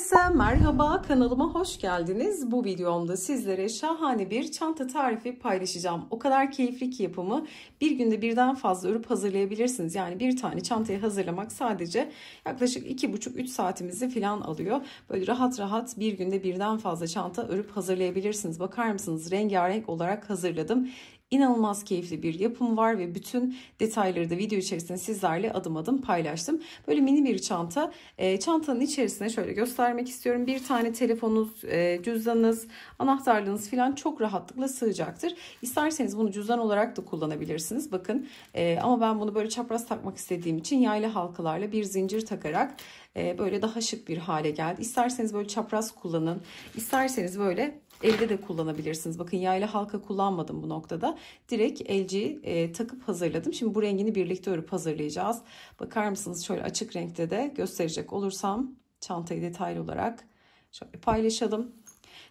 Herkese merhaba kanalıma hoş geldiniz. Bu videomda sizlere şahane bir çanta tarifi paylaşacağım. O kadar keyifli ki yapımı bir günde birden fazla örüp hazırlayabilirsiniz. Yani bir tane çantayı hazırlamak sadece yaklaşık 2,5-3 saatimizi falan alıyor. Böyle rahat rahat bir günde birden fazla çanta örüp hazırlayabilirsiniz. Bakar mısınız rengarenk olarak hazırladım inanılmaz keyifli bir yapım var ve bütün detayları da video içerisinde sizlerle adım adım paylaştım. Böyle mini bir çanta. E, çantanın içerisine şöyle göstermek istiyorum. Bir tane telefonunuz, e, cüzdanınız, anahtarlığınız falan çok rahatlıkla sığacaktır. İsterseniz bunu cüzdan olarak da kullanabilirsiniz. Bakın e, ama ben bunu böyle çapraz takmak istediğim için yaylı halkalarla bir zincir takarak e, böyle daha şık bir hale geldi. İsterseniz böyle çapraz kullanın. İsterseniz böyle Elde de kullanabilirsiniz. Bakın yayla halka kullanmadım bu noktada. Direkt elciyi e, takıp hazırladım. Şimdi bu rengini birlikte örüp hazırlayacağız. Bakar mısınız şöyle açık renkte de gösterecek olursam çantayı detaylı olarak şöyle paylaşalım.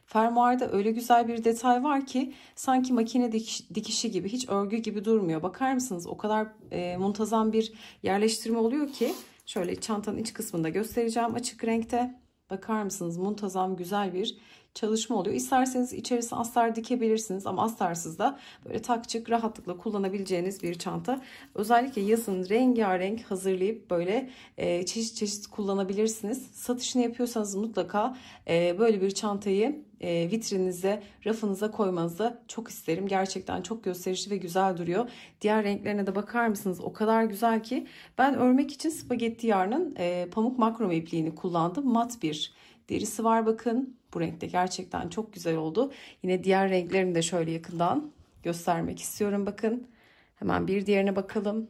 Fermuarda öyle güzel bir detay var ki sanki makine dikiş, dikişi gibi hiç örgü gibi durmuyor. Bakar mısınız o kadar e, muntazam bir yerleştirme oluyor ki şöyle çantanın iç kısmında göstereceğim açık renkte. Bakar mısınız muntazam güzel bir çalışma oluyor. İsterseniz içerisi astar dikebilirsiniz ama astarsız da böyle takçık rahatlıkla kullanabileceğiniz bir çanta. Özellikle yazın rengarenk hazırlayıp böyle e, çeşit çeşit kullanabilirsiniz. Satışını yapıyorsanız mutlaka e, böyle bir çantayı e, vitrinize, rafınıza koymanızı çok isterim. Gerçekten çok gösterişli ve güzel duruyor. Diğer renklerine de bakar mısınız? O kadar güzel ki ben örmek için spagetti yarnın e, pamuk makrome ipliğini kullandım. Mat bir derisi var bakın. Bu renkte gerçekten çok güzel oldu. Yine diğer renklerini de şöyle yakından göstermek istiyorum. Bakın hemen bir diğerine bakalım.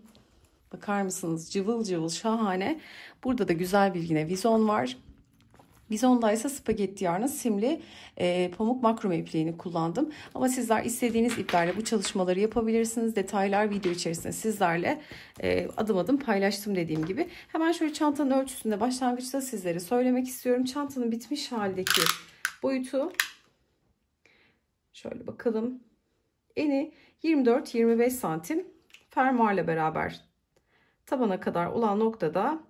Bakar mısınız? Cıvıl cıvıl şahane. Burada da güzel bir yine vizon var. Bizonda ise spagetti yarnı simli e, pamuk makrome ipliğini kullandım. Ama sizler istediğiniz iplerle bu çalışmaları yapabilirsiniz. Detaylar video içerisinde sizlerle e, adım adım paylaştım dediğim gibi. Hemen şöyle çantanın ölçüsünde başlangıçta sizlere söylemek istiyorum. Çantanın bitmiş haldeki boyutu şöyle bakalım. Eni 24-25 santim fermuarla beraber tabana kadar olan noktada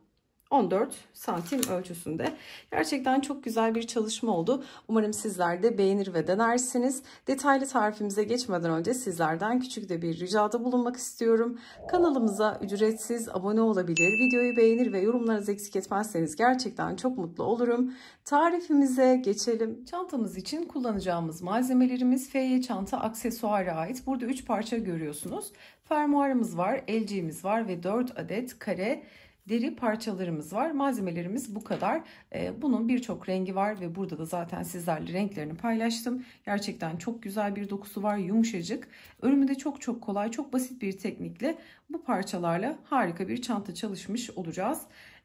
14 santim ölçüsünde. Gerçekten çok güzel bir çalışma oldu. Umarım sizler de beğenir ve denersiniz. Detaylı tarifimize geçmeden önce sizlerden küçük de bir ricada bulunmak istiyorum. Kanalımıza ücretsiz abone olabilir, videoyu beğenir ve yorumlarınızı eksik etmezseniz gerçekten çok mutlu olurum. Tarifimize geçelim. Çantamız için kullanacağımız malzemelerimiz FY çanta aksesuara ait. Burada 3 parça görüyorsunuz. Fermuarımız var, elciğimiz var ve 4 adet kare deri parçalarımız var. Malzemelerimiz bu kadar. Ee, bunun birçok rengi var ve burada da zaten sizlerle renklerini paylaştım. Gerçekten çok güzel bir dokusu var. Yumuşacık. Örümü de çok çok kolay, çok basit bir teknikle bu parçalarla harika bir çanta çalışmış olacağız.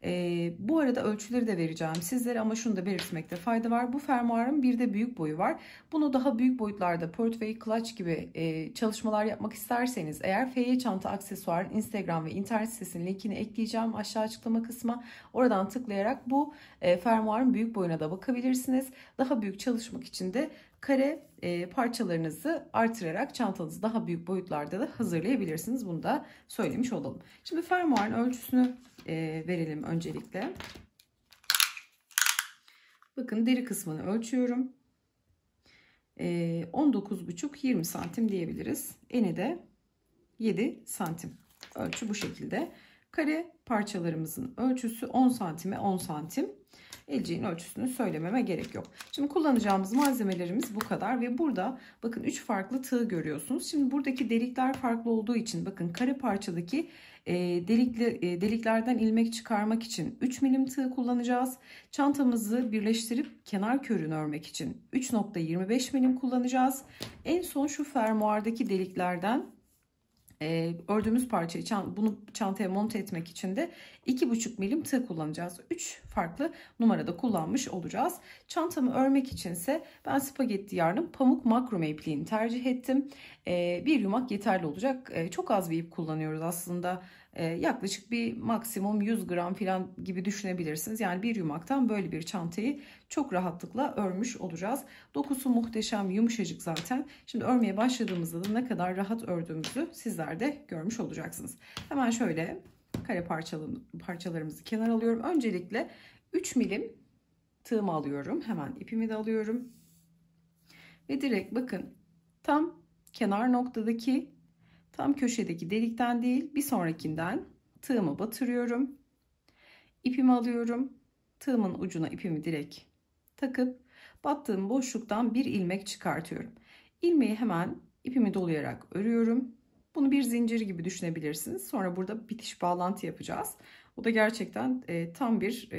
E, bu arada ölçüleri de vereceğim sizlere ama şunu da belirtmekte fayda var. Bu fermuarın bir de büyük boyu var. Bunu daha büyük boyutlarda portföy, clutch gibi e, çalışmalar yapmak isterseniz eğer FY çanta aksesuarın Instagram ve internet sitesinin linkini ekleyeceğim aşağı açıklama kısma. Oradan tıklayarak bu e, fermuarın büyük boyuna da bakabilirsiniz. Daha büyük çalışmak için de kare e, parçalarınızı artırarak çantanızı daha büyük boyutlarda da hazırlayabilirsiniz. Bunu da söylemiş olalım. Şimdi fermuarın ölçüsünü e, verelim öncelikle. Bakın deri kısmını ölçüyorum. E, 19,5-20 santim diyebiliriz. Eni de 7 santim. Ölçü bu şekilde. Kare parçalarımızın ölçüsü 10 santime 10 santim. Elciğin ölçüsünü söylememe gerek yok. Şimdi kullanacağımız malzemelerimiz bu kadar ve burada bakın 3 farklı tığ görüyorsunuz. Şimdi buradaki delikler farklı olduğu için bakın kare parçadaki e, delikli, e, deliklerden ilmek çıkarmak için 3 milim tığ kullanacağız. Çantamızı birleştirip kenar körünü örmek için 3.25 milim kullanacağız. En son şu fermuardaki deliklerden e, ördüğümüz parçayı çan, bunu çantaya monte etmek için de 2,5 milim tığ kullanacağız. 3 farklı numarada kullanmış olacağız. Çantamı örmek içinse ben spagetti yarnım pamuk makrome ipliğini tercih ettim. E, bir yumak yeterli olacak. E, çok az bir ip kullanıyoruz aslında ee, yaklaşık bir maksimum 100 gram falan gibi düşünebilirsiniz. Yani bir yumaktan böyle bir çantayı çok rahatlıkla örmüş olacağız. Dokusu muhteşem yumuşacık zaten. Şimdi örmeye başladığımızda da ne kadar rahat ördüğümüzü sizler de görmüş olacaksınız. Hemen şöyle kare parçalarımızı kenara alıyorum. Öncelikle 3 milim tığımı alıyorum. Hemen ipimi de alıyorum. Ve direkt bakın tam kenar noktadaki Tam köşedeki delikten değil bir sonrakinden tığımı batırıyorum. İpimi alıyorum. Tığımın ucuna ipimi direkt takıp battığım boşluktan bir ilmek çıkartıyorum. İlmeği hemen ipimi dolayarak örüyorum. Bunu bir zincir gibi düşünebilirsiniz. Sonra burada bitiş bağlantı yapacağız. O da gerçekten e, tam bir e,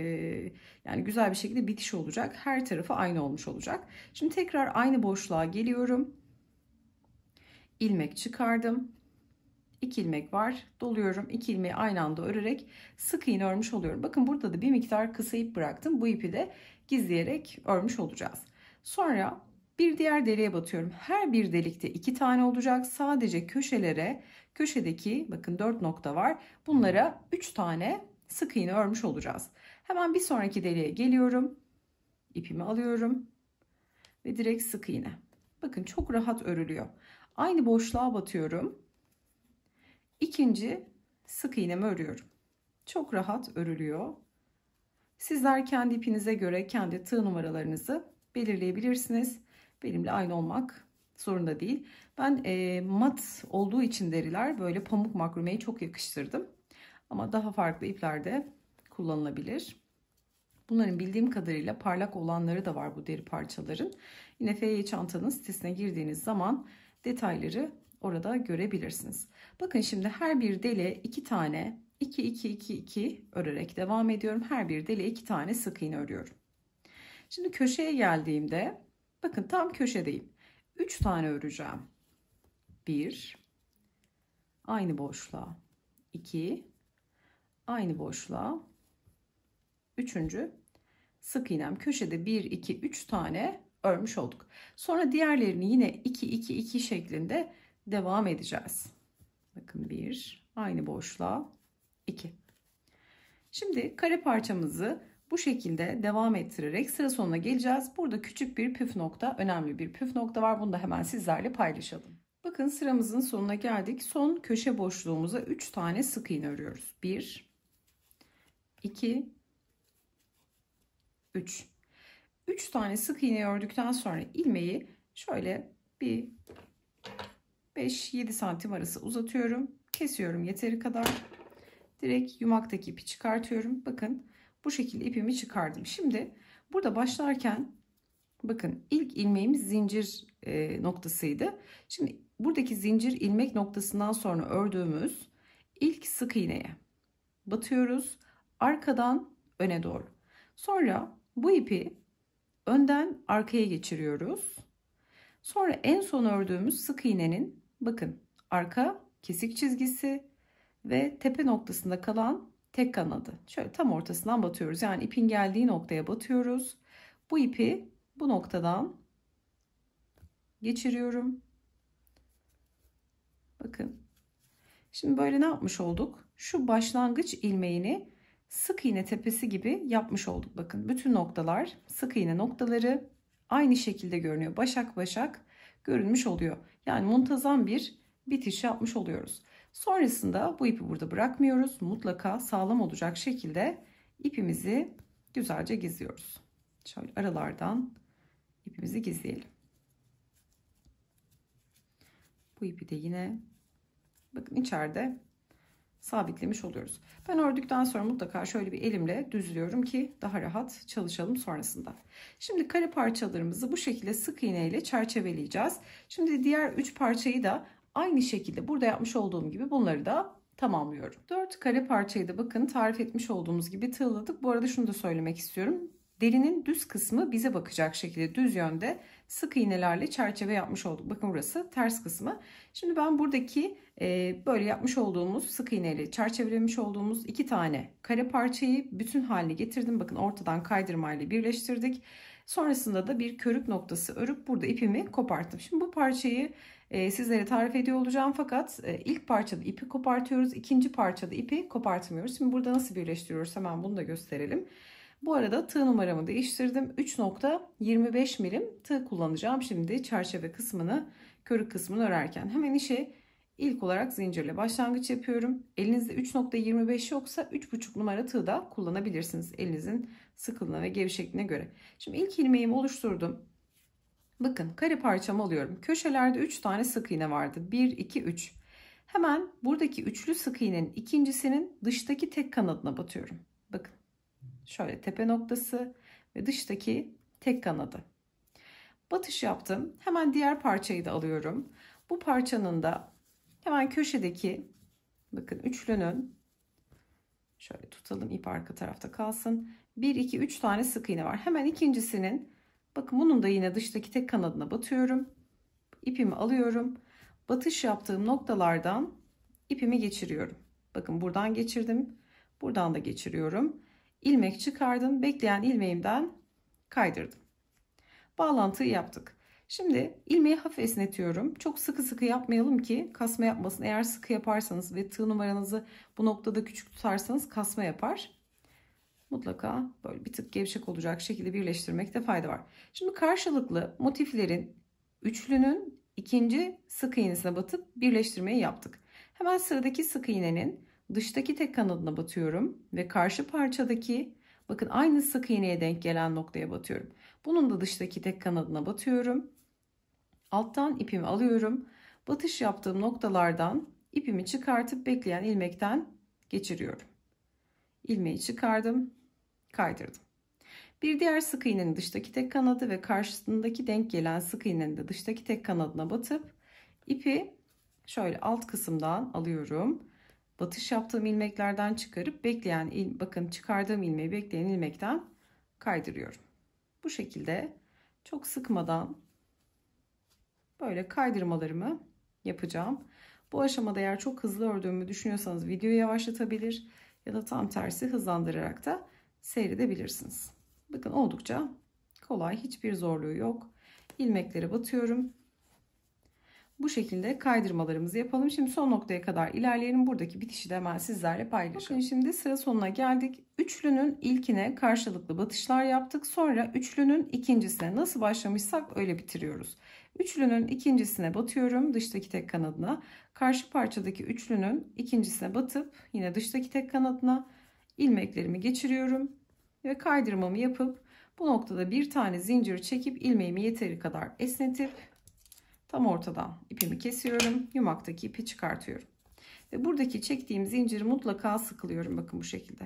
yani güzel bir şekilde bitiş olacak. Her tarafı aynı olmuş olacak. Şimdi tekrar aynı boşluğa geliyorum. İlmek çıkardım. 2 ilmek var. Doluyorum. 2 ilmeği aynı anda örerek sık iğne örmüş oluyorum. Bakın burada da bir miktar kısa ip bıraktım. Bu ipi de gizleyerek örmüş olacağız. Sonra bir diğer deliğe batıyorum. Her bir delikte iki tane olacak. Sadece köşelere, köşedeki bakın dört nokta var. Bunlara üç tane sık iğne örmüş olacağız. Hemen bir sonraki deliğe geliyorum. İpimi alıyorum ve direkt sık iğne. Bakın çok rahat örülüyor. Aynı boşluğa batıyorum. İkinci sık iğnemi örüyorum. Çok rahat örülüyor. Sizler kendi ipinize göre kendi tığ numaralarınızı belirleyebilirsiniz. Benimle aynı olmak zorunda değil. Ben e, mat olduğu için deriler böyle pamuk makromeyi çok yakıştırdım. Ama daha farklı iplerde kullanılabilir. Bunların bildiğim kadarıyla parlak olanları da var bu deri parçaların. Yine FY e çantanın sitesine girdiğiniz zaman detayları Orada görebilirsiniz. Bakın şimdi her bir deli iki tane 2 2 2 2 örerek devam ediyorum. Her bir deli iki tane sık iğne örüyorum. Şimdi köşeye geldiğimde bakın tam köşedeyim. 3 tane öreceğim. 1 aynı boşluğa 2 aynı boşluğa 3. sık iğnem köşede 1 2 3 tane örmüş olduk. Sonra diğerlerini yine 2 2 2 şeklinde devam edeceğiz. Bakın bir aynı boşluğa iki. Şimdi kare parçamızı bu şekilde devam ettirerek sıra sonuna geleceğiz. Burada küçük bir püf nokta, önemli bir püf nokta var. Bunu da hemen sizlerle paylaşalım. Bakın sıramızın sonuna geldik. Son köşe boşluğumuza 3 tane sık iğne örüyoruz. 1 2 3 3 tane sık iğne ördükten sonra ilmeği şöyle bir 5-7 santim arası uzatıyorum. Kesiyorum yeteri kadar. Direkt yumaktaki ipi çıkartıyorum. Bakın bu şekilde ipimi çıkardım. Şimdi burada başlarken bakın ilk ilmeğimiz zincir e, noktasıydı. Şimdi buradaki zincir ilmek noktasından sonra ördüğümüz ilk sık iğneye batıyoruz. Arkadan öne doğru. Sonra bu ipi önden arkaya geçiriyoruz. Sonra en son ördüğümüz sık iğnenin Bakın arka kesik çizgisi ve tepe noktasında kalan tek kanadı. Şöyle tam ortasından batıyoruz. Yani ipin geldiği noktaya batıyoruz. Bu ipi bu noktadan geçiriyorum. Bakın. Şimdi böyle ne yapmış olduk? Şu başlangıç ilmeğini sık iğne tepesi gibi yapmış olduk. Bakın bütün noktalar sık iğne noktaları aynı şekilde görünüyor. Başak başak görünmüş oluyor. Yani muntazam bir bitiş yapmış oluyoruz. Sonrasında bu ipi burada bırakmıyoruz. Mutlaka sağlam olacak şekilde ipimizi güzelce gizliyoruz. Şöyle aralardan ipimizi gizleyelim. Bu ipi de yine bakın içeride sabitlemiş oluyoruz. Ben ördükten sonra mutlaka şöyle bir elimle düzlüyorum ki daha rahat çalışalım sonrasında. Şimdi kare parçalarımızı bu şekilde sık iğne ile çerçeveleyeceğiz. Şimdi diğer 3 parçayı da aynı şekilde burada yapmış olduğum gibi bunları da tamamlıyorum. 4 kare parçayı da bakın tarif etmiş olduğumuz gibi tığladık. Bu arada şunu da söylemek istiyorum. Derinin düz kısmı bize bakacak şekilde düz yönde sık iğnelerle çerçeve yapmış olduk. Bakın burası ters kısmı. Şimdi ben buradaki e, böyle yapmış olduğumuz sık iğneyle çerçevelemiş olduğumuz iki tane kare parçayı bütün haline getirdim. Bakın ortadan kaydırmayla birleştirdik. Sonrasında da bir körük noktası örüp burada ipimi koparttım. Şimdi bu parçayı e, sizlere tarif ediyor olacağım fakat e, ilk parçada ipi kopartıyoruz. ikinci parçada ipi kopartmıyoruz. Şimdi burada nasıl birleştiriyoruz hemen bunu da gösterelim. Bu arada tığ numaramı değiştirdim. 3.25 milim tığ kullanacağım. Şimdi çerçeve kısmını, körük kısmını örerken hemen işe ilk olarak zincirle başlangıç yapıyorum. Elinizde 3.25 yoksa 3.5 numara tığ da kullanabilirsiniz. Elinizin sıkılığına ve gevşekliğine göre. Şimdi ilk ilmeğimi oluşturdum. Bakın kare parçamı alıyorum. Köşelerde 3 tane sık iğne vardı. 1, 2, 3. Hemen buradaki üçlü sık iğnenin ikincisinin dıştaki tek kanadına batıyorum. Şöyle tepe noktası ve dıştaki tek kanadı. Batış yaptım. Hemen diğer parçayı da alıyorum. Bu parçanın da hemen köşedeki bakın üçlünün şöyle tutalım ip arka tarafta kalsın. 1 2 3 tane sık iğne var. Hemen ikincisinin bakın bunun da yine dıştaki tek kanadına batıyorum. İpimi alıyorum. Batış yaptığım noktalardan ipimi geçiriyorum. Bakın buradan geçirdim. Buradan da geçiriyorum ilmek çıkardım. Bekleyen ilmeğimden kaydırdım. Bağlantıyı yaptık. Şimdi ilmeği hafif esnetiyorum. Çok sıkı sıkı yapmayalım ki kasma yapmasın. Eğer sıkı yaparsanız ve tığ numaranızı bu noktada küçük tutarsanız kasma yapar. Mutlaka böyle bir tık gevşek olacak şekilde birleştirmekte fayda var. Şimdi karşılıklı motiflerin üçlünün ikinci sık iğnesine batıp birleştirmeyi yaptık. Hemen sıradaki sık iğnenin dıştaki tek kanadına batıyorum ve karşı parçadaki bakın aynı sık iğneye denk gelen noktaya batıyorum. Bunun da dıştaki tek kanadına batıyorum. Alttan ipimi alıyorum. Batış yaptığım noktalardan ipimi çıkartıp bekleyen ilmekten geçiriyorum. İlmeği çıkardım, kaydırdım. Bir diğer sık iğnenin dıştaki tek kanadı ve karşısındaki denk gelen sık iğnenin de dıştaki tek kanadına batıp ipi şöyle alt kısımdan alıyorum batış yaptığım ilmeklerden çıkarıp bekleyen il, bakın çıkardığım ilmeği bekleyen ilmekten kaydırıyorum. Bu şekilde çok sıkmadan böyle kaydırmalarımı yapacağım. Bu aşamada eğer çok hızlı ördüğümü düşünüyorsanız videoyu yavaşlatabilir ya da tam tersi hızlandırarak da seyredebilirsiniz. Bakın oldukça kolay hiçbir zorluğu yok. İlmekleri batıyorum bu şekilde kaydırmalarımızı yapalım. Şimdi son noktaya kadar ilerleyelim. Buradaki bitişi de hemen sizlerle paylaşalım. Bakın şimdi sıra sonuna geldik. Üçlünün ilkine karşılıklı batışlar yaptık. Sonra üçlünün ikincisine nasıl başlamışsak öyle bitiriyoruz. Üçlünün ikincisine batıyorum dıştaki tek kanadına. Karşı parçadaki üçlünün ikincisine batıp yine dıştaki tek kanadına ilmeklerimi geçiriyorum ve kaydırmamı yapıp bu noktada bir tane zincir çekip ilmeğimi yeteri kadar esnetip Tam ortadan ipimi kesiyorum. Yumaktaki ipi çıkartıyorum. Ve buradaki çektiğim zinciri mutlaka sıkılıyorum. Bakın bu şekilde.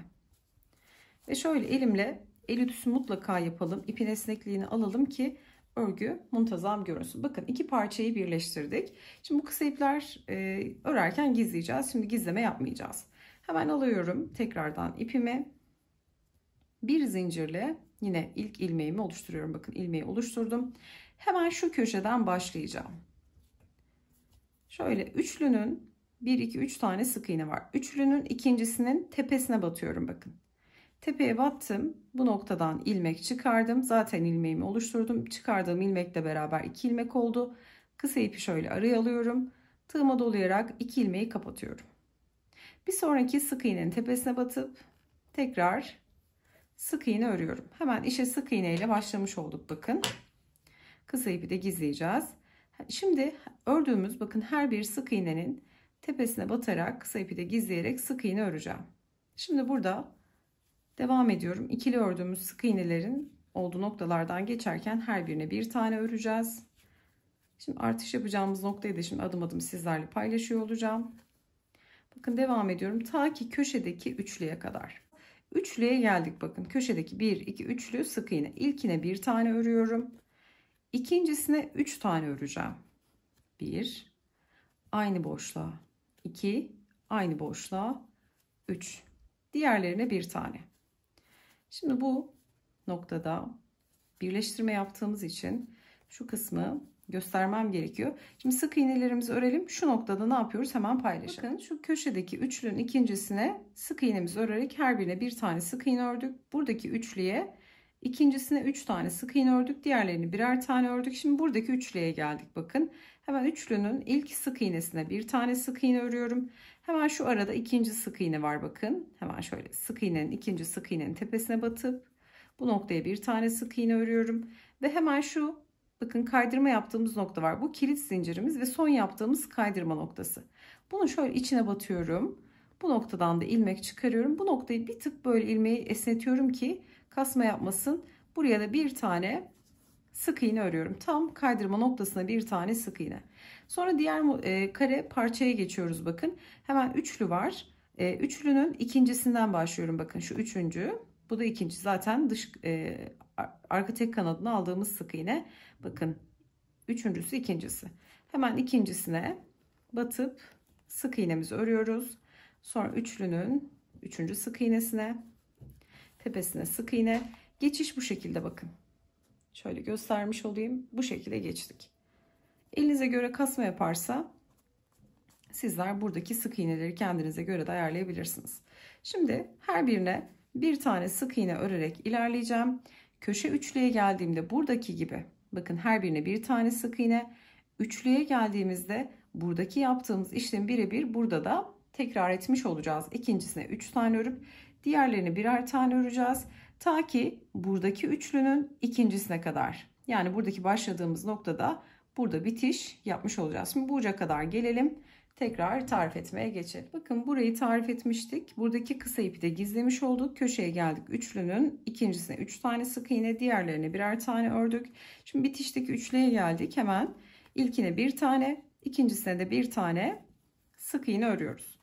Ve şöyle elimle el ütüsü mutlaka yapalım. İpin esnekliğini alalım ki örgü muntazam görünsün. Bakın iki parçayı birleştirdik. Şimdi bu kısa ipler e, örerken gizleyeceğiz. Şimdi gizleme yapmayacağız. Hemen alıyorum tekrardan ipimi. Bir zincirle yine ilk ilmeğimi oluşturuyorum. Bakın ilmeği oluşturdum. Hemen şu köşeden başlayacağım. Şöyle üçlünün 1 2 3 tane sık iğne var. Üçlünün ikincisinin tepesine batıyorum bakın. Tepeye battım. Bu noktadan ilmek çıkardım. Zaten ilmeğimi oluşturdum. Çıkardığım ilmekle beraber 2 ilmek oldu. Kısa ipi şöyle araya alıyorum. Tığıma dolayarak 2 ilmeği kapatıyorum. Bir sonraki sık iğnenin tepesine batıp tekrar sık iğne örüyorum. Hemen işe sık iğne ile başlamış olduk bakın kısa ipi de gizleyeceğiz. Şimdi ördüğümüz bakın her bir sık iğnenin tepesine batarak kısa ipi de gizleyerek sık iğne öreceğim. Şimdi burada devam ediyorum. İkili ördüğümüz sık iğnelerin olduğu noktalardan geçerken her birine bir tane öreceğiz. Şimdi artış yapacağımız noktayı da şimdi adım adım sizlerle paylaşıyor olacağım. Bakın devam ediyorum. Ta ki köşedeki üçlüye kadar. Üçlüye geldik bakın. Köşedeki bir iki üçlü sık iğne. İlkine bir tane örüyorum. İkincisine 3 tane öreceğim. 1 aynı boşluğa 2 aynı boşluğa 3 diğerlerine bir tane. Şimdi bu noktada birleştirme yaptığımız için şu kısmı göstermem gerekiyor. Şimdi sık iğnelerimizi örelim. Şu noktada ne yapıyoruz hemen paylaşalım. Bakın şu köşedeki üçlünün ikincisine sık iğnemizi örerek her birine bir tane sık iğne ördük. Buradaki üçlüye İkincisine 3 tane sık iğne ördük. Diğerlerini birer tane ördük. Şimdi buradaki üçlüye geldik bakın. Hemen üçlünün ilk sık iğnesine bir tane sık iğne örüyorum. Hemen şu arada ikinci sık iğne var bakın. Hemen şöyle sık iğnenin ikinci sık iğnenin tepesine batıp bu noktaya bir tane sık iğne örüyorum. Ve hemen şu bakın kaydırma yaptığımız nokta var. Bu kilit zincirimiz ve son yaptığımız kaydırma noktası. Bunu şöyle içine batıyorum. Bu noktadan da ilmek çıkarıyorum. Bu noktayı bir tık böyle ilmeği esnetiyorum ki kasma yapmasın. Buraya da bir tane sık iğne örüyorum. Tam kaydırma noktasına bir tane sık iğne. Sonra diğer e, kare parçaya geçiyoruz bakın. Hemen üçlü var. E, üçlünün ikincisinden başlıyorum bakın şu üçüncü. Bu da ikinci zaten dış e, arka tek kanadına aldığımız sık iğne. Bakın üçüncüsü ikincisi. Hemen ikincisine batıp sık iğnemizi örüyoruz. Sonra üçlünün üçüncü sık iğnesine tepesine sık iğne. Geçiş bu şekilde bakın. Şöyle göstermiş olayım. Bu şekilde geçtik. Elinize göre kasma yaparsa sizler buradaki sık iğneleri kendinize göre de ayarlayabilirsiniz. Şimdi her birine bir tane sık iğne örerek ilerleyeceğim. Köşe üçlüye geldiğimde buradaki gibi bakın her birine bir tane sık iğne. Üçlüye geldiğimizde buradaki yaptığımız işlem birebir burada da tekrar etmiş olacağız. İkincisine 3 tane örüp Diğerlerini birer tane öreceğiz. Ta ki buradaki üçlünün ikincisine kadar. Yani buradaki başladığımız noktada burada bitiş yapmış olacağız. Şimdi burca kadar gelelim. Tekrar tarif etmeye geçelim. Bakın burayı tarif etmiştik. Buradaki kısa ipi de gizlemiş olduk. Köşeye geldik. Üçlünün ikincisine 3 üç tane sık iğne, diğerlerine birer tane ördük. Şimdi bitişteki üçlüye geldik. Hemen ilkine bir tane, ikincisine de bir tane sık iğne örüyoruz.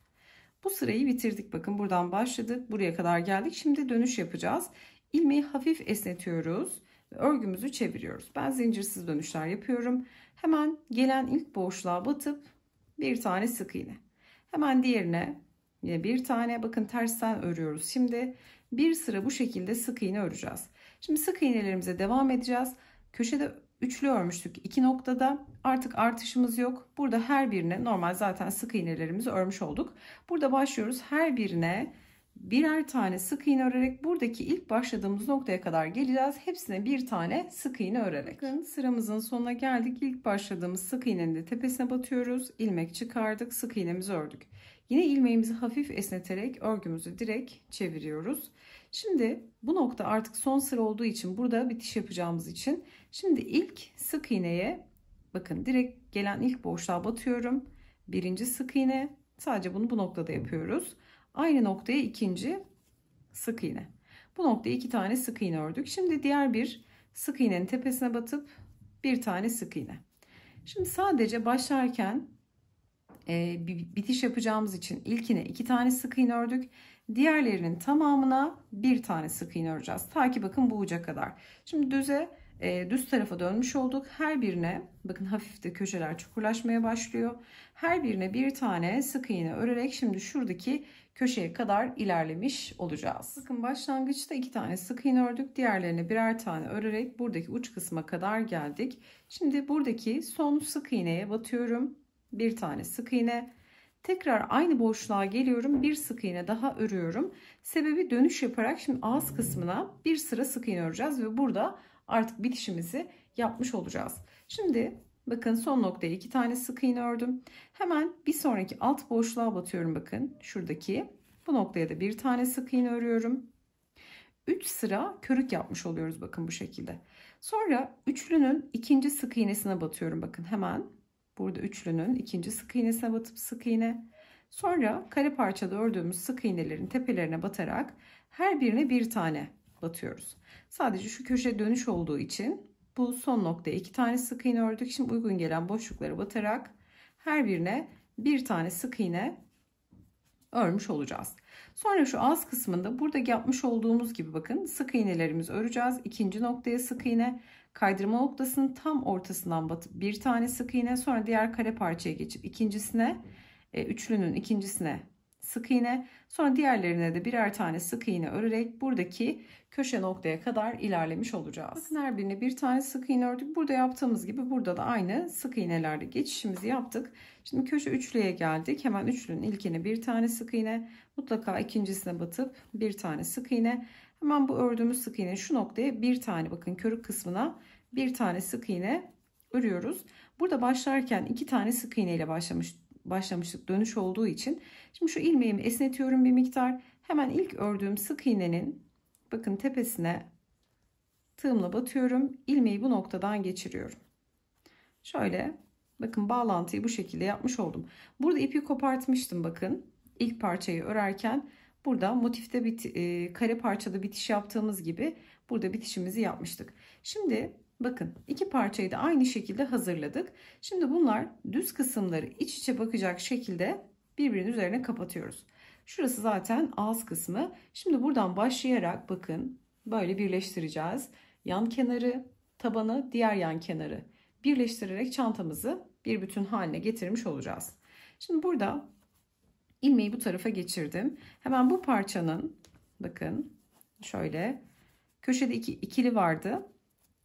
Bu sırayı bitirdik. Bakın buradan başladık. Buraya kadar geldik. Şimdi dönüş yapacağız. İlmeği hafif esnetiyoruz. Ve örgümüzü çeviriyoruz. Ben zincirsiz dönüşler yapıyorum. Hemen gelen ilk boşluğa batıp bir tane sık iğne. Hemen diğerine yine bir tane bakın tersten örüyoruz. Şimdi bir sıra bu şekilde sık iğne öreceğiz. Şimdi sık iğnelerimize devam edeceğiz. Köşede üçlü örmüştük iki noktada. Artık artışımız yok. Burada her birine normal zaten sık iğnelerimizi örmüş olduk. Burada başlıyoruz. Her birine birer tane sık iğne örerek buradaki ilk başladığımız noktaya kadar geleceğiz. Hepsine bir tane sık iğne örerek. Bakın sıramızın sonuna geldik. İlk başladığımız sık iğnenin de tepesine batıyoruz. Ilmek çıkardık. Sık iğnemizi ördük. Yine ilmeğimizi hafif esneterek örgümüzü direkt çeviriyoruz. Şimdi bu nokta artık son sıra olduğu için burada bitiş yapacağımız için şimdi ilk sık iğneye bakın direkt gelen ilk boşluğa batıyorum. Birinci sık iğne sadece bunu bu noktada yapıyoruz. Aynı noktaya ikinci sık iğne. Bu noktaya iki tane sık iğne ördük. Şimdi diğer bir sık iğnenin tepesine batıp bir tane sık iğne. Şimdi sadece başlarken e, bitiş yapacağımız için ilkine iki tane sık iğne ördük. Diğerlerinin tamamına bir tane sık iğne öreceğiz. Ta ki bakın bu uca kadar. Şimdi düze e, düz tarafa dönmüş olduk. Her birine bakın hafif de köşeler çukurlaşmaya başlıyor. Her birine bir tane sık iğne örerek şimdi şuradaki köşeye kadar ilerlemiş olacağız. Bakın başlangıçta iki tane sık iğne ördük. Diğerlerine birer tane örerek buradaki uç kısma kadar geldik. Şimdi buradaki son sık iğneye batıyorum. Bir tane sık iğne Tekrar aynı boşluğa geliyorum. Bir sık iğne daha örüyorum. Sebebi dönüş yaparak şimdi ağız kısmına bir sıra sık iğne öreceğiz ve burada artık bitişimizi yapmış olacağız. Şimdi bakın son noktaya iki tane sık iğne ördüm. Hemen bir sonraki alt boşluğa batıyorum bakın şuradaki. Bu noktaya da bir tane sık iğne örüyorum. 3 sıra körük yapmış oluyoruz bakın bu şekilde. Sonra üçlünün ikinci sık iğnesine batıyorum bakın hemen Burada üçlünün ikinci sık iğnesine batıp sık iğne. Sonra kare parçada ördüğümüz sık iğnelerin tepelerine batarak her birine bir tane batıyoruz. Sadece şu köşe dönüş olduğu için bu son noktaya iki tane sık iğne ördük. Şimdi uygun gelen boşluklara batarak her birine bir tane sık iğne örmüş olacağız. Sonra şu az kısmında burada yapmış olduğumuz gibi bakın sık iğnelerimizi öreceğiz. İkinci noktaya sık iğne kaydırma noktasının tam ortasından batıp bir tane sık iğne sonra diğer kare parçaya geçip ikincisine e, üçlünün ikincisine sık iğne sonra diğerlerine de birer tane sık iğne örerek buradaki köşe noktaya kadar ilerlemiş olacağız. Bakın her birine bir tane sık iğne ördük. Burada yaptığımız gibi burada da aynı sık iğnelerde geçişimizi yaptık. Şimdi köşe üçlüye geldik. Hemen üçlünün ilkine bir tane sık iğne mutlaka ikincisine batıp bir tane sık iğne. Hemen bu ördüğümüz sık iğne şu noktaya bir tane bakın körük kısmına bir tane sık iğne örüyoruz. Burada başlarken iki tane sık iğne ile başlamış başlamıştık dönüş olduğu için. Şimdi şu ilmeğimi esnetiyorum bir miktar. Hemen ilk ördüğüm sık iğnenin bakın tepesine tığımla batıyorum. ilmeği bu noktadan geçiriyorum. Şöyle bakın bağlantıyı bu şekilde yapmış oldum. Burada ipi kopartmıştım bakın. ilk parçayı örerken burada motifte bit, e, kare parçada bitiş yaptığımız gibi burada bitişimizi yapmıştık. Şimdi Bakın iki parçayı da aynı şekilde hazırladık. Şimdi bunlar düz kısımları iç içe bakacak şekilde birbirinin üzerine kapatıyoruz. Şurası zaten ağız kısmı. Şimdi buradan başlayarak bakın böyle birleştireceğiz. Yan kenarı tabanı diğer yan kenarı birleştirerek çantamızı bir bütün haline getirmiş olacağız. Şimdi burada ilmeği bu tarafa geçirdim. Hemen bu parçanın bakın şöyle köşede iki, ikili vardı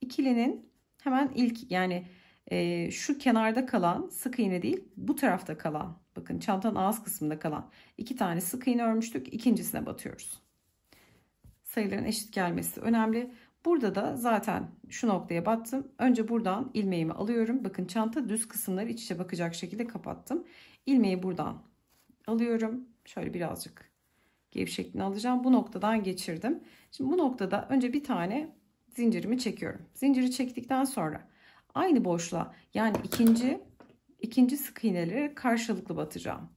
ikilinin hemen ilk yani e, şu kenarda kalan sık iğne değil bu tarafta kalan bakın çantanın ağız kısmında kalan iki tane sık iğne örmüştük ikincisine batıyoruz. Sayıların eşit gelmesi önemli. Burada da zaten şu noktaya battım. Önce buradan ilmeğimi alıyorum. Bakın çanta düz kısımları iç içe bakacak şekilde kapattım. Ilmeği buradan alıyorum. Şöyle birazcık gevşekliğini alacağım. Bu noktadan geçirdim. Şimdi bu noktada önce bir tane zincirimi çekiyorum. Zinciri çektikten sonra aynı boşluğa yani ikinci ikinci sık iğneleri karşılıklı batacağım.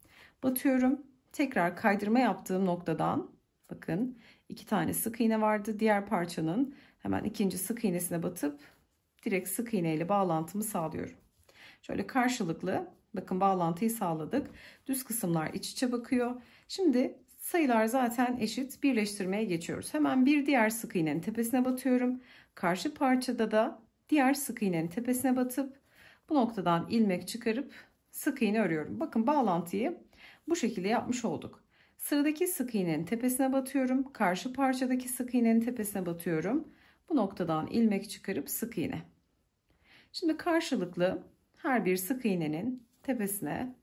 Batıyorum. Tekrar kaydırma yaptığım noktadan bakın iki tane sık iğne vardı. Diğer parçanın hemen ikinci sık iğnesine batıp direkt sık iğne ile bağlantımı sağlıyorum. Şöyle karşılıklı bakın bağlantıyı sağladık. Düz kısımlar iç içe bakıyor. Şimdi Sayılar zaten eşit. Birleştirmeye geçiyoruz. Hemen bir diğer sık iğnenin tepesine batıyorum. Karşı parçada da diğer sık iğnenin tepesine batıp bu noktadan ilmek çıkarıp sık iğne örüyorum. Bakın bağlantıyı bu şekilde yapmış olduk. Sıradaki sık iğnenin tepesine batıyorum. Karşı parçadaki sık iğnenin tepesine batıyorum. Bu noktadan ilmek çıkarıp sık iğne. Şimdi karşılıklı her bir sık iğnenin tepesine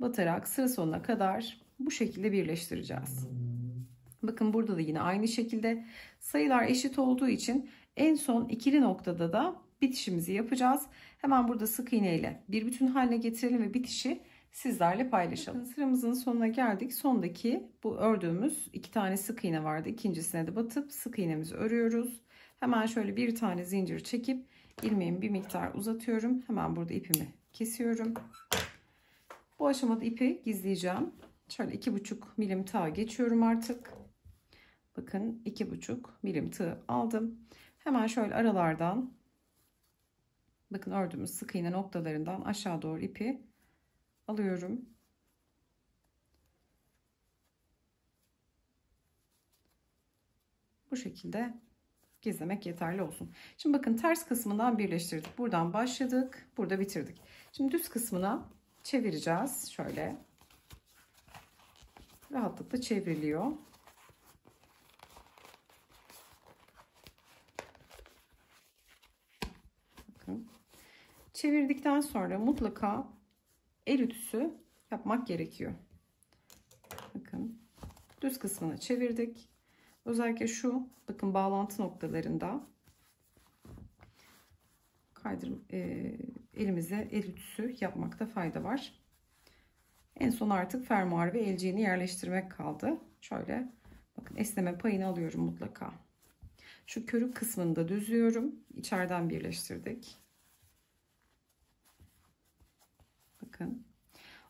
batarak sıra sonuna kadar bu şekilde birleştireceğiz. Hmm. Bakın burada da yine aynı şekilde sayılar eşit olduğu için en son ikili noktada da bitişimizi yapacağız. Hemen burada sık iğne ile bir bütün haline getirelim ve bitişi sizlerle paylaşalım. Bakın sıramızın sonuna geldik. Sondaki bu ördüğümüz iki tane sık iğne vardı. İkincisine de batıp sık iğnemizi örüyoruz. Hemen şöyle bir tane zincir çekip ilmeğimi bir miktar uzatıyorum. Hemen burada ipimi kesiyorum. Bu aşamada ipi gizleyeceğim. Şöyle iki buçuk milim tığ geçiyorum artık. Bakın iki buçuk milim tığ aldım. Hemen şöyle aralardan bakın ördüğümüz sık iğne noktalarından aşağı doğru ipi alıyorum. Bu şekilde gizlemek yeterli olsun. Şimdi bakın ters kısmından birleştirdik. Buradan başladık. Burada bitirdik. Şimdi düz kısmına çevireceğiz. Şöyle rahatlıkla çevriliyor. Çevirdikten sonra mutlaka el ütüsü yapmak gerekiyor. Bakın düz kısmını çevirdik. Özellikle şu bakın bağlantı noktalarında kaydır e, elimize el ütüsü yapmakta fayda var. En son artık fermuar ve elciğini yerleştirmek kaldı. Şöyle bakın esneme payını alıyorum mutlaka. Şu körük kısmını da düzlüyorum. İçeriden birleştirdik. Bakın.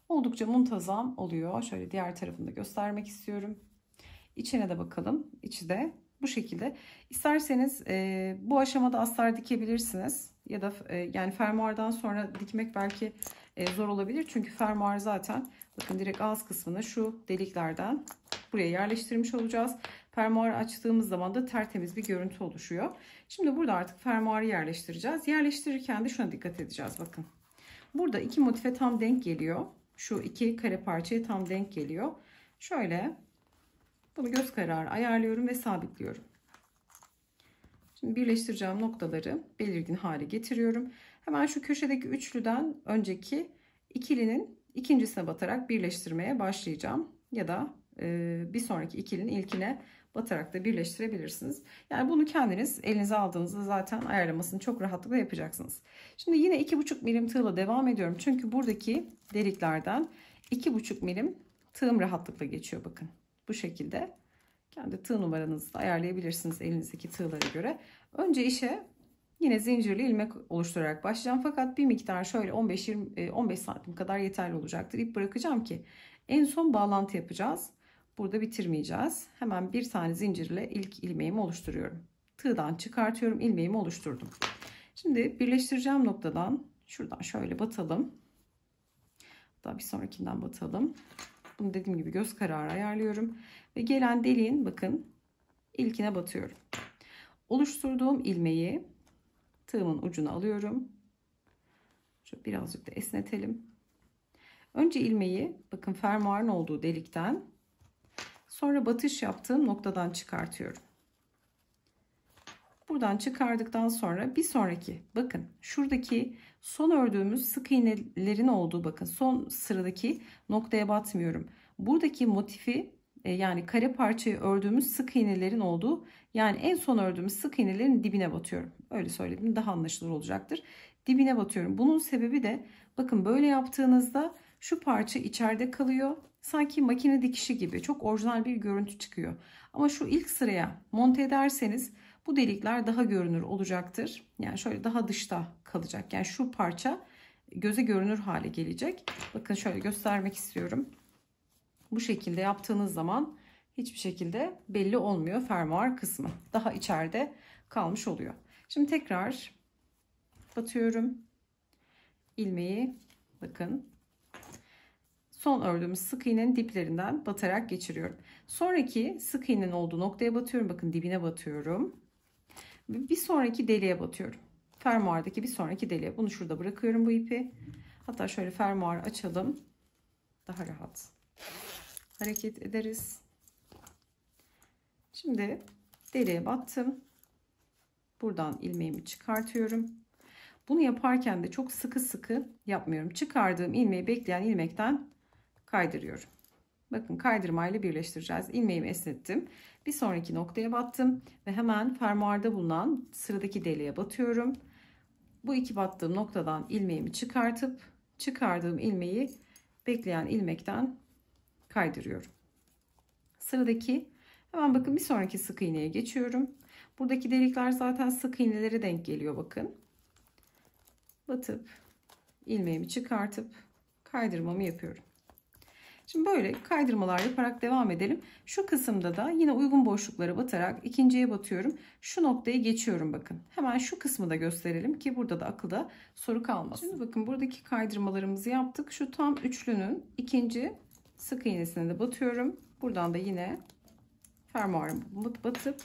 Oldukça muntazam oluyor. Şöyle diğer tarafını da göstermek istiyorum. İçine de bakalım. İçi de bu şekilde. İsterseniz e, bu aşamada astar dikebilirsiniz. Ya da e, yani fermuardan sonra dikmek belki e, zor olabilir. Çünkü fermuar zaten bakın direkt ağız kısmını şu deliklerden buraya yerleştirmiş olacağız. Fermuarı açtığımız zaman da tertemiz bir görüntü oluşuyor. Şimdi burada artık fermuarı yerleştireceğiz. Yerleştirirken de şuna dikkat edeceğiz bakın. Burada iki motife tam denk geliyor. Şu iki kare parçaya tam denk geliyor. Şöyle bunu göz kararı ayarlıyorum ve sabitliyorum. Şimdi birleştireceğim noktaları belirgin hale getiriyorum. Hemen şu köşedeki üçlüden önceki ikilinin ikincisine batarak birleştirmeye başlayacağım. Ya da e, bir sonraki ikilinin ilkine batarak da birleştirebilirsiniz. Yani bunu kendiniz elinize aldığınızda zaten ayarlamasını çok rahatlıkla yapacaksınız. Şimdi yine 2,5 milim tığla devam ediyorum. Çünkü buradaki deliklerden 2,5 milim tığım rahatlıkla geçiyor bakın. Bu şekilde kendi tığ numaranızı da ayarlayabilirsiniz elinizdeki tığlara göre. Önce işe Yine zincirli ilmek oluşturarak başlayacağım. Fakat bir miktar şöyle 15-20 15 e, santim kadar yeterli olacaktır. İp bırakacağım ki en son bağlantı yapacağız. Burada bitirmeyeceğiz. Hemen bir tane zincirle ilk ilmeğimi oluşturuyorum. Tığdan çıkartıyorum. ilmeğimi oluşturdum. Şimdi birleştireceğim noktadan şuradan şöyle batalım. Hatta bir sonrakinden batalım. Bunu dediğim gibi göz kararı ayarlıyorum. Ve gelen deliğin bakın ilkine batıyorum. Oluşturduğum ilmeği Tığımın ucunu alıyorum. Şöyle birazcık da esnetelim. Önce ilmeği bakın fermuarın olduğu delikten sonra batış yaptığım noktadan çıkartıyorum. Buradan çıkardıktan sonra bir sonraki bakın şuradaki son ördüğümüz sık iğnelerin olduğu bakın son sıradaki noktaya batmıyorum. Buradaki motifi e, yani kare parçayı ördüğümüz sık iğnelerin olduğu yani en son ördüğümüz sık iğnelerin dibine batıyorum. Öyle söyledim daha anlaşılır olacaktır. Dibine batıyorum. Bunun sebebi de bakın böyle yaptığınızda şu parça içeride kalıyor. Sanki makine dikişi gibi çok orijinal bir görüntü çıkıyor. Ama şu ilk sıraya monte ederseniz bu delikler daha görünür olacaktır. Yani şöyle daha dışta kalacak. Yani şu parça göze görünür hale gelecek. Bakın şöyle göstermek istiyorum. Bu şekilde yaptığınız zaman hiçbir şekilde belli olmuyor fermuar kısmı. Daha içeride kalmış oluyor. Şimdi tekrar batıyorum. ilmeği bakın son ördüğümüz sık iğnenin diplerinden batarak geçiriyorum. Sonraki sık iğnenin olduğu noktaya batıyorum. Bakın dibine batıyorum. Bir sonraki deliğe batıyorum. Fermuardaki bir sonraki deliğe. Bunu şurada bırakıyorum bu ipi. Hatta şöyle fermuar açalım. Daha rahat hareket ederiz. Şimdi deriye battım. Buradan ilmeğimi çıkartıyorum. Bunu yaparken de çok sıkı sıkı yapmıyorum. Çıkardığım ilmeği bekleyen ilmekten kaydırıyorum. Bakın kaydırma ile birleştireceğiz. İlmeğimi esnettim. Bir sonraki noktaya battım ve hemen fermuarda bulunan sıradaki deliğe batıyorum. Bu iki battığım noktadan ilmeğimi çıkartıp çıkardığım ilmeği bekleyen ilmekten kaydırıyorum. Sıradaki hemen bakın bir sonraki sık iğneye geçiyorum. Buradaki delikler zaten sık iğnelere denk geliyor bakın. Batıp ilmeğimi çıkartıp kaydırmamı yapıyorum. Şimdi böyle kaydırmalar yaparak devam edelim. Şu kısımda da yine uygun boşluklara batarak ikinciye batıyorum. Şu noktayı geçiyorum bakın. Hemen şu kısmı da gösterelim ki burada da akılda soru kalmasın. Şimdi bakın buradaki kaydırmalarımızı yaptık. Şu tam üçlünün ikinci sık iğnesine de batıyorum. Buradan da yine fermuarımı batıp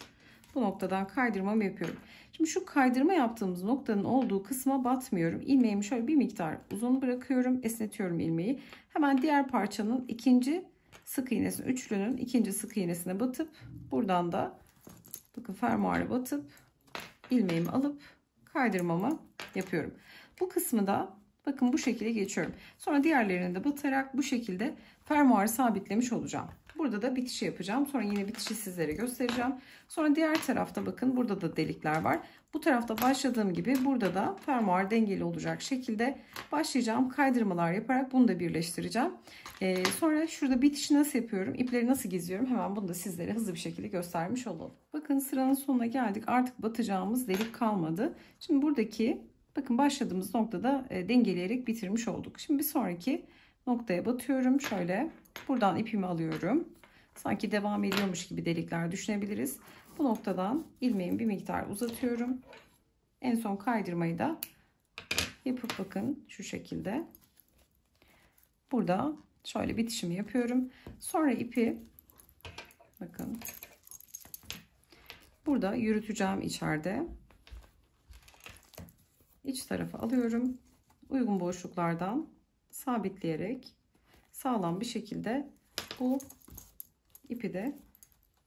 bu noktadan kaydırmamı yapıyorum. Şimdi şu kaydırma yaptığımız noktanın olduğu kısma batmıyorum. İlmeğimi şöyle bir miktar uzun bırakıyorum. Esnetiyorum ilmeği. Hemen diğer parçanın ikinci sık iğnesinin üçlünün ikinci sık iğnesine batıp buradan da bakın fermuarı batıp ilmeğimi alıp kaydırmamı yapıyorum. Bu kısmı da Bakın bu şekilde geçiyorum. Sonra diğerlerini de batarak bu şekilde fermuarı sabitlemiş olacağım. Burada da bitişi yapacağım. Sonra yine bitişi sizlere göstereceğim. Sonra diğer tarafta bakın burada da delikler var. Bu tarafta başladığım gibi burada da fermuar dengeli olacak şekilde başlayacağım. Kaydırmalar yaparak bunu da birleştireceğim. Ee, sonra şurada bitişi nasıl yapıyorum? ipleri nasıl geziyorum, Hemen bunu da sizlere hızlı bir şekilde göstermiş olalım. Bakın sıranın sonuna geldik. Artık batacağımız delik kalmadı. Şimdi buradaki Bakın başladığımız noktada e, dengeleyerek bitirmiş olduk. Şimdi bir sonraki noktaya batıyorum. Şöyle buradan ipimi alıyorum. Sanki devam ediyormuş gibi delikler düşünebiliriz. Bu noktadan ilmeğimi bir miktar uzatıyorum. En son kaydırmayı da yapıp bakın şu şekilde. Burada şöyle bitişimi yapıyorum. Sonra ipi bakın burada yürüteceğim içeride iç tarafa alıyorum. Uygun boşluklardan sabitleyerek sağlam bir şekilde bu ipi de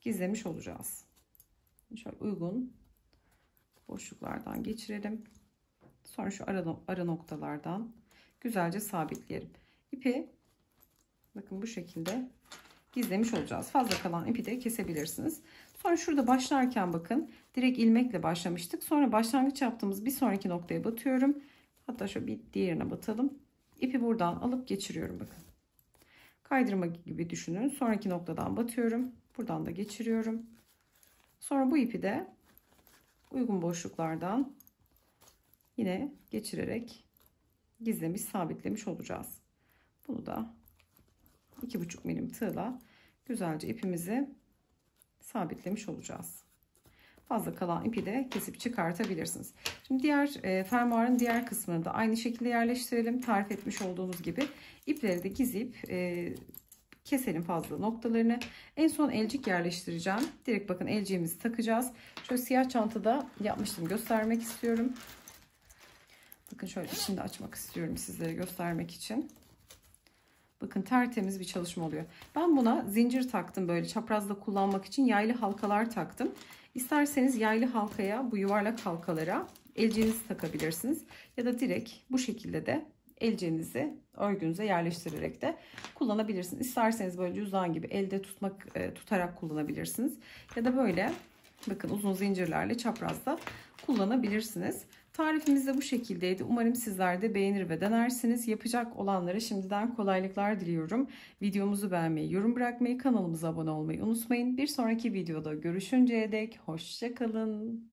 gizlemiş olacağız. Şöyle uygun boşluklardan geçirelim. Sonra şu ara, ara noktalardan güzelce sabitleyelim. İpi bakın bu şekilde gizlemiş olacağız. Fazla kalan ipi de kesebilirsiniz. Sonra şurada başlarken bakın Direkt ilmekle başlamıştık. Sonra başlangıç yaptığımız bir sonraki noktaya batıyorum. Hatta şöyle bir diğerine batalım. İpi buradan alıp geçiriyorum bakın. Kaydırma gibi düşünün. Sonraki noktadan batıyorum. Buradan da geçiriyorum. Sonra bu ipi de uygun boşluklardan yine geçirerek gizlemiş sabitlemiş olacağız. Bunu da 2,5 milim tığla güzelce ipimizi sabitlemiş olacağız fazla kalan ipi de kesip çıkartabilirsiniz. Şimdi diğer e, fermuarın diğer kısmını da aynı şekilde yerleştirelim. Tarif etmiş olduğunuz gibi ipleri de gizip e, keselim fazla noktalarını. En son elcik yerleştireceğim. Direkt bakın elciğimizi takacağız. Şöyle siyah çantada yapmıştım göstermek istiyorum. Bakın şöyle içinde açmak istiyorum sizlere göstermek için. Bakın tertemiz bir çalışma oluyor. Ben buna zincir taktım böyle çaprazda kullanmak için yaylı halkalar taktım. İsterseniz yaylı halkaya bu yuvarlak halkalara elcenizi takabilirsiniz. Ya da direkt bu şekilde de elcenizi örgünüze yerleştirerek de kullanabilirsiniz. İsterseniz böyle cüzdan gibi elde tutmak e, tutarak kullanabilirsiniz. Ya da böyle bakın uzun zincirlerle çaprazda kullanabilirsiniz. Tarifimiz de bu şekildeydi. Umarım sizler de beğenir ve denersiniz. Yapacak olanlara şimdiden kolaylıklar diliyorum. Videomuzu beğenmeyi, yorum bırakmayı, kanalımıza abone olmayı unutmayın. Bir sonraki videoda görüşünceye dek hoşçakalın.